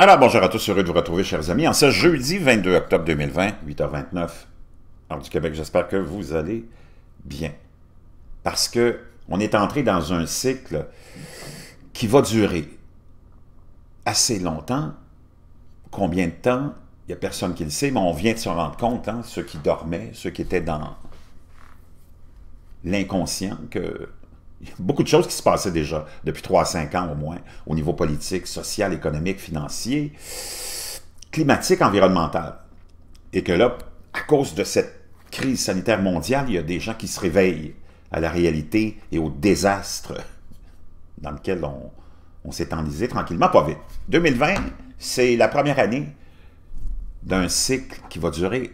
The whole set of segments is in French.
Alors, bonjour à tous, heureux de vous retrouver, chers amis, en ce jeudi 22 octobre 2020, 8h29, heure du Québec. J'espère que vous allez bien. Parce que on est entré dans un cycle qui va durer assez longtemps. Combien de temps? Il n'y a personne qui le sait, mais on vient de se rendre compte, hein, ceux qui dormaient, ceux qui étaient dans l'inconscient, que beaucoup de choses qui se passaient déjà depuis 3 à 5 ans au moins, au niveau politique, social, économique, financier, climatique, environnemental. Et que là, à cause de cette crise sanitaire mondiale, il y a des gens qui se réveillent à la réalité et au désastre dans lequel on, on s'est enlisé tranquillement, pas vite. 2020, c'est la première année d'un cycle qui va durer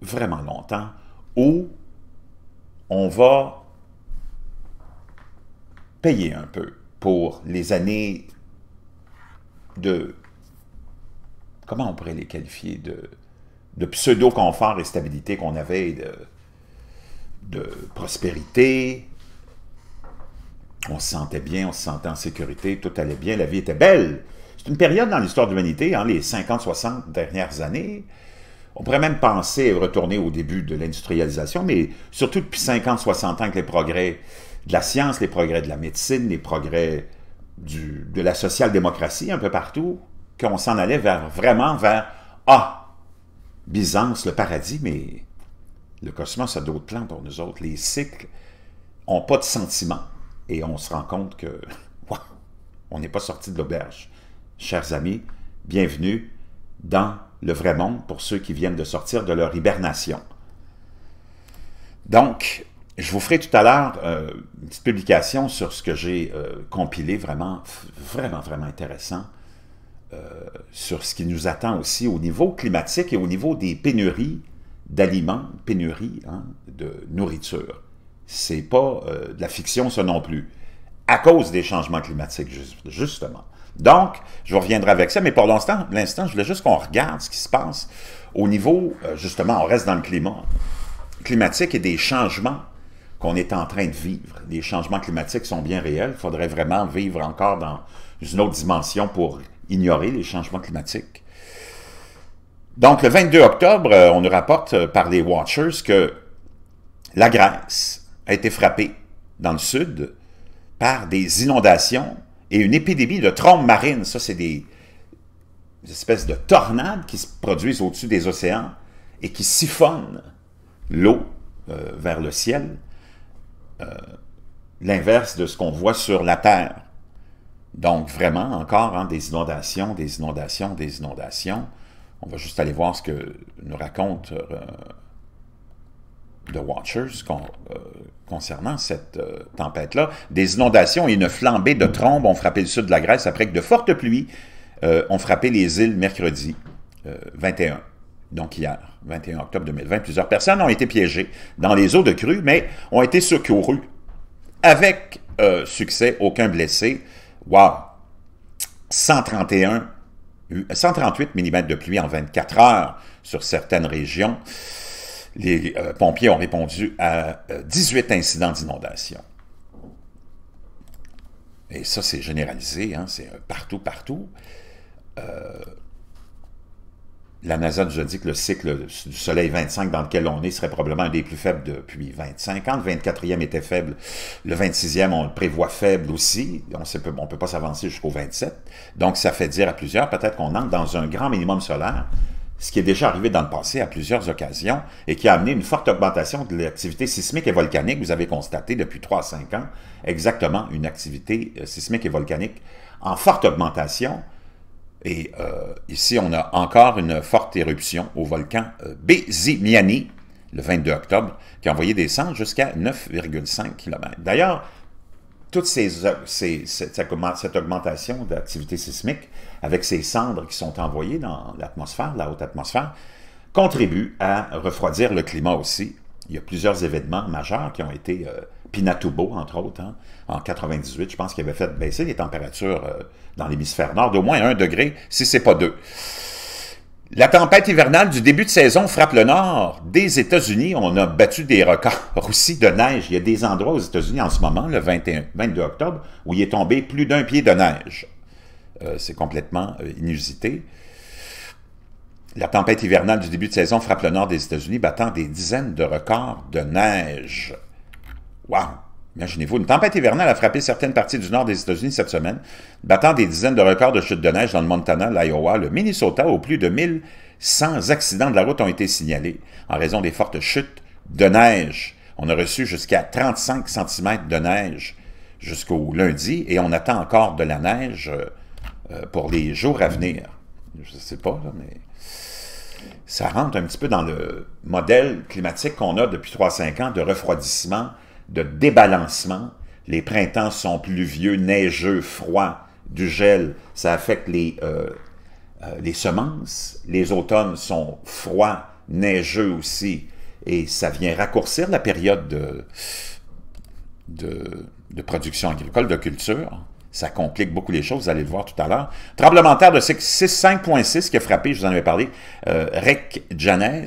vraiment longtemps où on va payer un peu pour les années de... Comment on pourrait les qualifier de, de pseudo-confort et stabilité qu'on avait, de, de prospérité. On se sentait bien, on se sentait en sécurité, tout allait bien, la vie était belle. C'est une période dans l'histoire de l'humanité, hein, les 50-60 dernières années. On pourrait même penser retourner au début de l'industrialisation, mais surtout depuis 50-60 ans que les progrès la science, les progrès de la médecine, les progrès de la social-démocratie un peu partout, qu'on s'en allait vers, vraiment vers Ah, Byzance, le paradis, mais le cosmos a d'autres plans pour nous autres. Les cycles n'ont pas de sentiment. Et on se rend compte que, on n'est pas sorti de l'auberge. Chers amis, bienvenue dans le vrai monde pour ceux qui viennent de sortir de leur hibernation. Donc, je vous ferai tout à l'heure euh, une petite publication sur ce que j'ai euh, compilé, vraiment, vraiment, vraiment intéressant, euh, sur ce qui nous attend aussi au niveau climatique et au niveau des pénuries d'aliments, pénuries hein, de nourriture. C'est pas de la fiction, ça non plus, à cause des changements climatiques, justement. Donc, je reviendrai avec ça, mais pour l'instant, l'instant, je voulais juste qu'on regarde ce qui se passe au niveau, justement, on reste dans le climat climatique et des changements qu'on est en train de vivre. Les changements climatiques sont bien réels. Il faudrait vraiment vivre encore dans une autre dimension pour ignorer les changements climatiques. Donc, le 22 octobre, euh, on nous rapporte euh, par les Watchers que la Grèce a été frappée dans le sud par des inondations et une épidémie de trombes marines. Ça, c'est des espèces de tornades qui se produisent au-dessus des océans et qui siphonnent l'eau euh, vers le ciel. Euh, l'inverse de ce qu'on voit sur la Terre. Donc vraiment, encore, hein, des inondations, des inondations, des inondations. On va juste aller voir ce que nous raconte euh, The Watchers euh, concernant cette tempête-là. Des inondations et une flambée de trombes ont frappé le sud de la Grèce après que de fortes pluies ont frappé les îles mercredi 21 donc hier, 21 octobre 2020, plusieurs personnes ont été piégées dans les eaux de crue, mais ont été secourues avec euh, succès, aucun blessé. Wow! 131, 138 mm de pluie en 24 heures sur certaines régions. Les euh, pompiers ont répondu à 18 euh, incidents d'inondation. Et ça, c'est généralisé, hein, c'est partout, partout la NASA nous a dit que le cycle du Soleil 25 dans lequel on est serait probablement un des plus faibles depuis 25 ans. Le 24e était faible. Le 26e, on le prévoit faible aussi. On ne peut pas s'avancer jusqu'au 27. Donc, ça fait dire à plusieurs, peut-être qu'on entre dans un grand minimum solaire, ce qui est déjà arrivé dans le passé à plusieurs occasions et qui a amené une forte augmentation de l'activité sismique et volcanique. Vous avez constaté depuis 3 à 5 ans exactement une activité euh, sismique et volcanique en forte augmentation et euh, ici, on a encore une forte éruption au volcan euh, Bézimiani, le 22 octobre, qui a envoyé des cendres jusqu'à 9,5 km. D'ailleurs, toute cette augmentation d'activité sismique, avec ces cendres qui sont envoyées dans l'atmosphère, la haute atmosphère, contribue à refroidir le climat aussi. Il y a plusieurs événements majeurs qui ont été euh, Pinatubo, entre autres, hein, en 98, je pense qu'il avait fait baisser les températures euh, dans l'hémisphère nord d'au moins 1 degré, si ce n'est pas deux. La tempête hivernale du début de saison frappe le nord des États-Unis. On a battu des records aussi de neige. Il y a des endroits aux États-Unis en ce moment, le 21, 22 octobre, où il est tombé plus d'un pied de neige. Euh, c'est complètement euh, inusité. La tempête hivernale du début de saison frappe le nord des États-Unis, battant des dizaines de records de neige. Waouh! Imaginez-vous, une tempête hivernale a frappé certaines parties du nord des États-Unis cette semaine, battant des dizaines de records de chutes de neige dans le Montana, l'Iowa, le Minnesota, où plus de 1100 accidents de la route ont été signalés en raison des fortes chutes de neige. On a reçu jusqu'à 35 cm de neige jusqu'au lundi et on attend encore de la neige euh, euh, pour les jours à venir. Je ne sais pas, mais ça rentre un petit peu dans le modèle climatique qu'on a depuis 3-5 ans de refroidissement de débalancement. Les printemps sont pluvieux, neigeux, froids, du gel. Ça affecte les, euh, euh, les semences. Les automnes sont froids, neigeux aussi. Et ça vient raccourcir la période de, de, de production agricole, de culture. Ça complique beaucoup les choses, vous allez le voir tout à l'heure. Tremblement de terre de 6,5,6 qui a frappé, je vous en avais parlé, euh, Janes.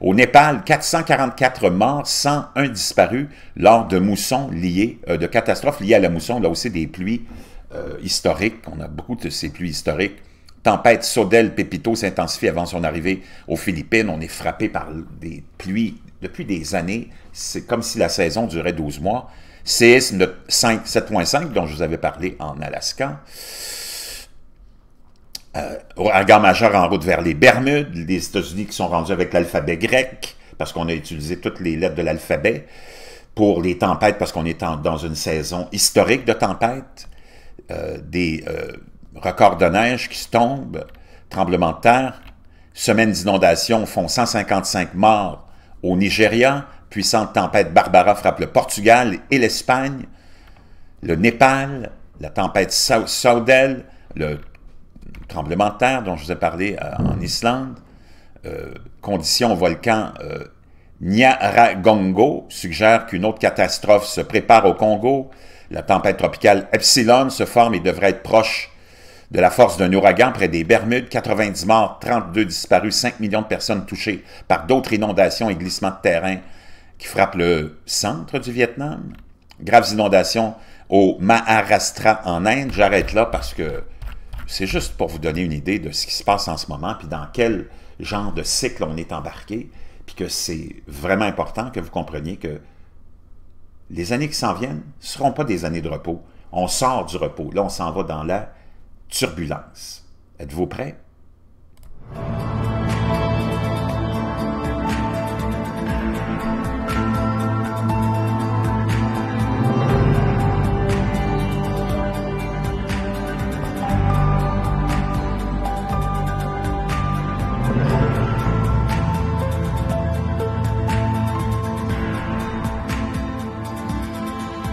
Au Népal, 444 morts, 101 disparus lors de moussons liées, euh, de catastrophes liées à la mousson. Là aussi, des pluies euh, historiques. On a beaucoup de ces pluies historiques. Tempête Sodel Pepito s'intensifie avant son arrivée aux Philippines. On est frappé par des pluies depuis des années. C'est comme si la saison durait 12 mois. CS 7.5 dont je vous avais parlé en Alaska. un euh, gars majeur en route vers les Bermudes, les États-Unis qui sont rendus avec l'alphabet grec, parce qu'on a utilisé toutes les lettres de l'alphabet, pour les tempêtes, parce qu'on est dans une saison historique de tempêtes, euh, des euh, records de neige qui se tombent, tremblements de terre, semaines d'inondation font 155 morts au Nigeria, puissante tempête Barbara frappe le Portugal et l'Espagne, le Népal, la tempête Saudel, le tremblement de terre dont je vous ai parlé euh, en hmm. Islande, euh, conditions au volcan euh, Nyaragongo suggèrent qu'une autre catastrophe se prépare au Congo. La tempête tropicale Epsilon se forme et devrait être proche de la force d'un ouragan près des Bermudes, 90 morts, 32 disparus, 5 millions de personnes touchées par d'autres inondations et glissements de terrain qui frappe le centre du Vietnam. Graves inondations au Maharashtra en Inde. J'arrête là parce que c'est juste pour vous donner une idée de ce qui se passe en ce moment, puis dans quel genre de cycle on est embarqué, puis que c'est vraiment important que vous compreniez que les années qui s'en viennent ne seront pas des années de repos. On sort du repos. Là, on s'en va dans la turbulence. Êtes-vous prêts?